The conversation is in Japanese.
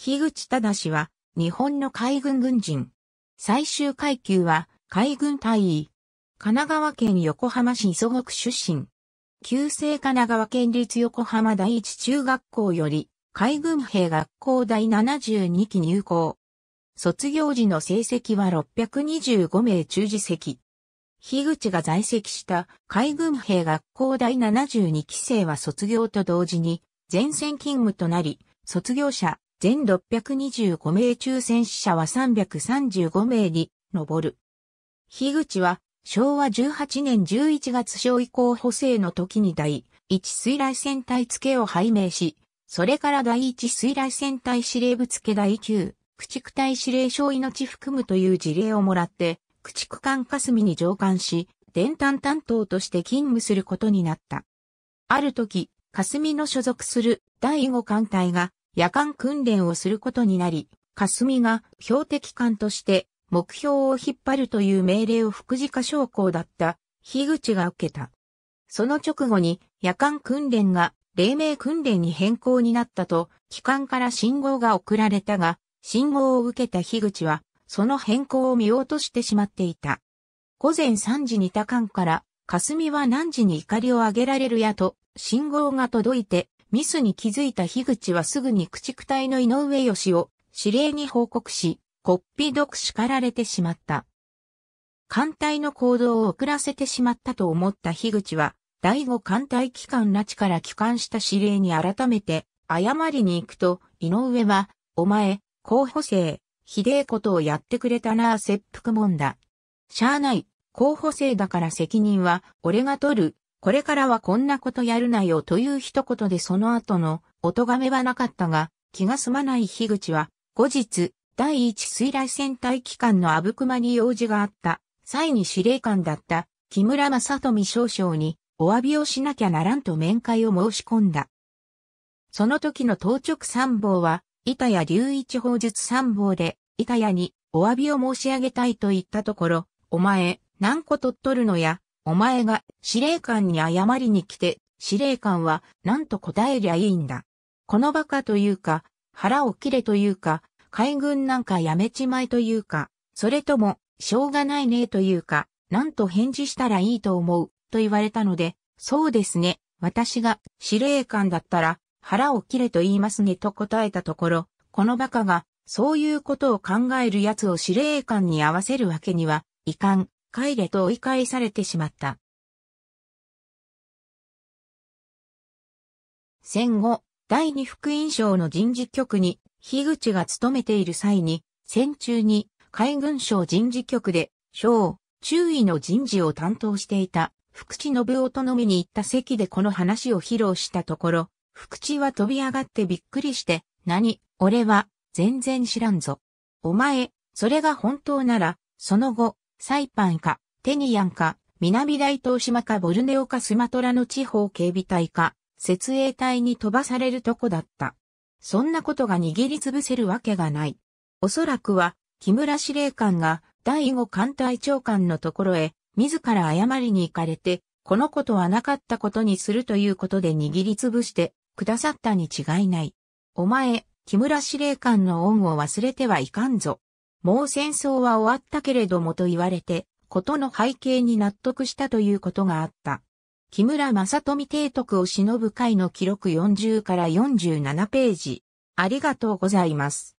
樋口忠は、日本の海軍軍人。最終階級は、海軍隊員。神奈川県横浜市磯国出身。旧制神奈川県立横浜第一中学校より、海軍兵学校第72期入校。卒業時の成績は625名中次席。樋口が在籍した海軍兵学校第72期生は卒業と同時に前線勤務となり、卒業者、全625名中戦死者は335名に上る。樋口は昭和18年11月小以降補正の時に第一水雷戦隊付けを拝命し、それから第一水雷戦隊司令部付け第9駆逐隊司令所命含むという事例をもらって、駆逐艦霞に上官し、伝端担当として勤務することになった。ある時、霞の所属する第5艦隊が夜間訓練をすることになり、霞が標的艦として目標を引っ張るという命令を副次化将校だった樋口が受けた。その直後に夜間訓練が黎明訓練に変更になったと、機関から信号が送られたが、信号を受けた樋口は、その変更を見落としてしまっていた。午前3時に他艦から、霞は何時に怒りを上げられるやと、信号が届いて、ミスに気づいた樋口はすぐに駆逐隊の井上義を指令に報告し、こっぴどく叱られてしまった。艦隊の行動を遅らせてしまったと思った樋口は、第五艦隊機関拉致から帰還した指令に改めて、謝りに行くと、井上は、お前、候補生、ひでえことをやってくれたなあ切腹もんだ。しゃあない、候補生だから責任は、俺が取る、これからはこんなことやるなよという一言でその後のお咎めはなかったが、気が済まない樋口は、後日、第一水雷戦隊機関の阿武隈に用事があった、際に司令官だった木村正富少将にお詫びをしなきゃならんと面会を申し込んだ。その時の当直参謀は、板谷隆一法術参謀で、板谷にお詫びを申し上げたいと言ったところ、お前、何個取っとるのや、お前が司令官に謝りに来て、司令官は何と答えりゃいいんだ。この馬鹿というか、腹を切れというか、海軍なんかやめちまえというか、それとも、しょうがないねというか、なんと返事したらいいと思う、と言われたので、そうですね、私が司令官だったら、腹を切れと言いますねと答えたところ、この馬鹿が、そういうことを考える奴を司令官に合わせるわけには、いかん、帰れと追い返されてしまった。戦後、第二福音省の人事局に、樋口が務めている際に、戦中に海軍省人事局で、省、中尉の人事を担当していた福地信夫と飲みに行った席でこの話を披露したところ、福地は飛び上がってびっくりして、何、俺は、全然知らんぞ。お前、それが本当なら、その後、サイパンか、テニアンか、南大東島かボルネオかスマトラの地方警備隊か、設営隊に飛ばされるとこだった。そんなことが握りつぶせるわけがない。おそらくは、木村司令官が第五艦隊長官のところへ、自ら謝りに行かれて、このことはなかったことにするということで握りつぶしてくださったに違いない。お前、木村司令官の恩を忘れてはいかんぞ。もう戦争は終わったけれどもと言われて、ことの背景に納得したということがあった。木村正富提督を忍ぶ会の記録40から47ページ。ありがとうございます。